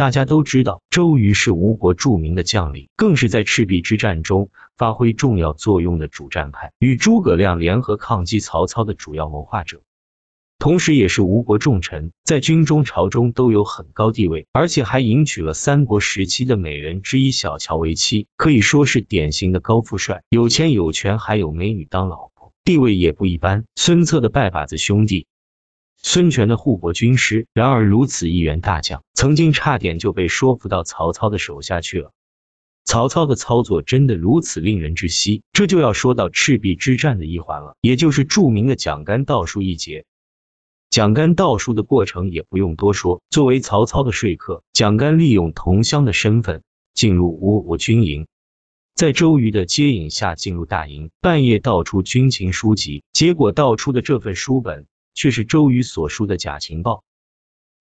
大家都知道，周瑜是吴国著名的将领，更是在赤壁之战中发挥重要作用的主战派，与诸葛亮联合抗击曹操的主要谋划者，同时也是吴国重臣，在军中、朝中都有很高地位，而且还迎娶了三国时期的美人之一小乔为妻，可以说是典型的高富帅，有钱有权，还有美女当老婆，地位也不一般。孙策的拜把子兄弟。孙权的护国军师，然而如此一员大将，曾经差点就被说服到曹操的手下去了。曹操的操作真的如此令人窒息？这就要说到赤壁之战的一环了，也就是著名的蒋干盗书一节。蒋干盗书的过程也不用多说，作为曹操的说客，蒋干利用同乡的身份进入吴国军营，在周瑜的接引下进入大营，半夜盗出军情书籍，结果盗出的这份书本。却是周瑜所输的假情报。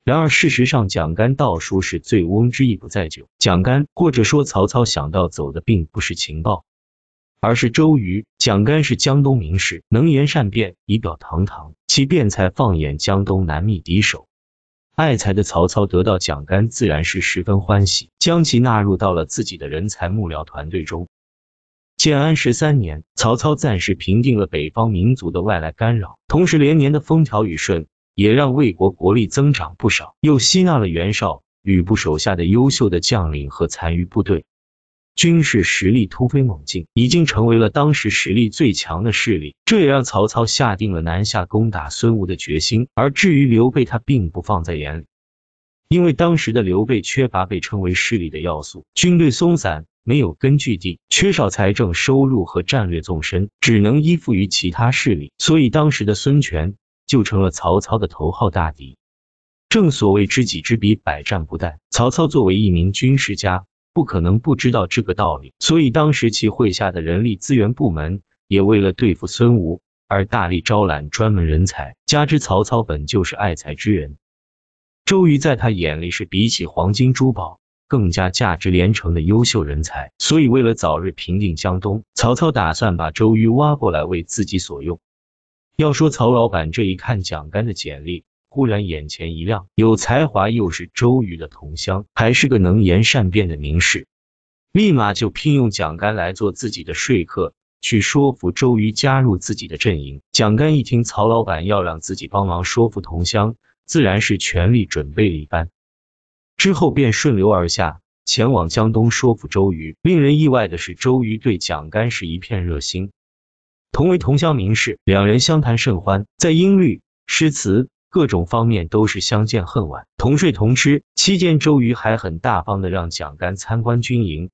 然而事实上，蒋干盗书是醉翁之意不在酒。蒋干或者说曹操想到走的并不是情报，而是周瑜。蒋干是江东名士，能言善辩，仪表堂堂，其辩才放眼江东难觅敌手。爱才的曹操得到蒋干，自然是十分欢喜，将其纳入到了自己的人才幕僚团队中。建安十三年，曹操暂时平定了北方民族的外来干扰，同时连年的风调雨顺也让魏国国力增长不少，又吸纳了袁绍、吕布手下的优秀的将领和残余部队，军事实力突飞猛进，已经成为了当时实力最强的势力，这也让曹操下定了南下攻打孙吴的决心。而至于刘备，他并不放在眼里，因为当时的刘备缺乏被称为势力的要素，军队松散。没有根据地，缺少财政收入和战略纵深，只能依附于其他势力，所以当时的孙权就成了曹操的头号大敌。正所谓知己知彼，百战不殆。曹操作为一名军事家，不可能不知道这个道理，所以当时其麾下的人力资源部门也为了对付孙吴而大力招揽专门人才，加之曹操本就是爱才之人，周瑜在他眼里是比起黄金珠宝。更加价值连城的优秀人才，所以为了早日平定江东，曹操打算把周瑜挖过来为自己所用。要说曹老板这一看蒋干的简历，忽然眼前一亮，有才华，又是周瑜的同乡，还是个能言善辩的名士，立马就聘用蒋干来做自己的说客，去说服周瑜加入自己的阵营。蒋干一听曹老板要让自己帮忙说服同乡，自然是全力准备了一番。之后便顺流而下，前往江东说服周瑜。令人意外的是，周瑜对蒋干是一片热心。同为同乡名士，两人相谈甚欢，在音律、诗词各种方面都是相见恨晚。同睡同吃期间，周瑜还很大方的让蒋干参观军营，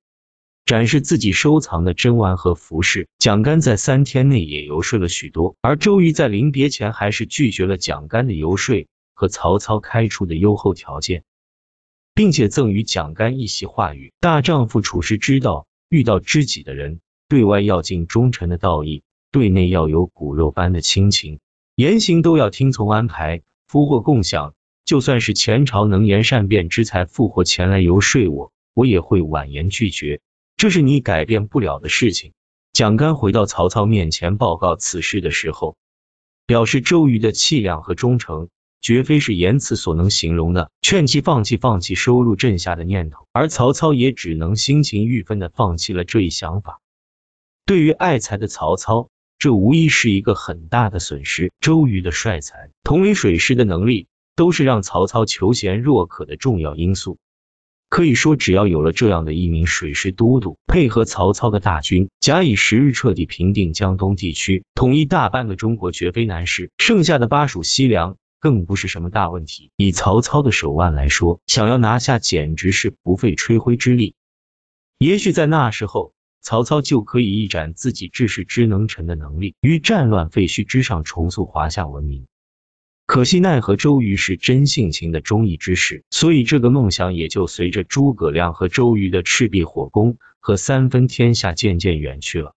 展示自己收藏的珍玩和服饰。蒋干在三天内也游说了许多，而周瑜在临别前还是拒绝了蒋干的游说和曹操开出的优厚条件。并且赠予蒋干一席话语：大丈夫处世之道，遇到知己的人，对外要尽忠臣的道义，对内要有骨肉般的亲情，言行都要听从安排，福祸共享。就算是前朝能言善辩之才复活前来游说我，我也会婉言拒绝，这是你改变不了的事情。蒋干回到曹操面前报告此事的时候，表示周瑜的气量和忠诚。绝非是言辞所能形容的，劝其放弃放弃收入镇下的念头，而曹操也只能心情郁愤的放弃了这一想法。对于爱才的曹操，这无疑是一个很大的损失。周瑜的帅才，同理水师的能力，都是让曹操求贤若渴的重要因素。可以说，只要有了这样的一名水师都督，配合曹操的大军，假以时日，彻底平定江东地区，统一大半个中国绝非难事。剩下的巴蜀、西凉。更不是什么大问题。以曹操的手腕来说，想要拿下简直是不费吹灰之力。也许在那时候，曹操就可以一展自己治世之能臣的能力，于战乱废墟之上重塑华夏文明。可惜奈何周瑜是真性情的忠义之士，所以这个梦想也就随着诸葛亮和周瑜的赤壁火攻和三分天下渐渐远去了。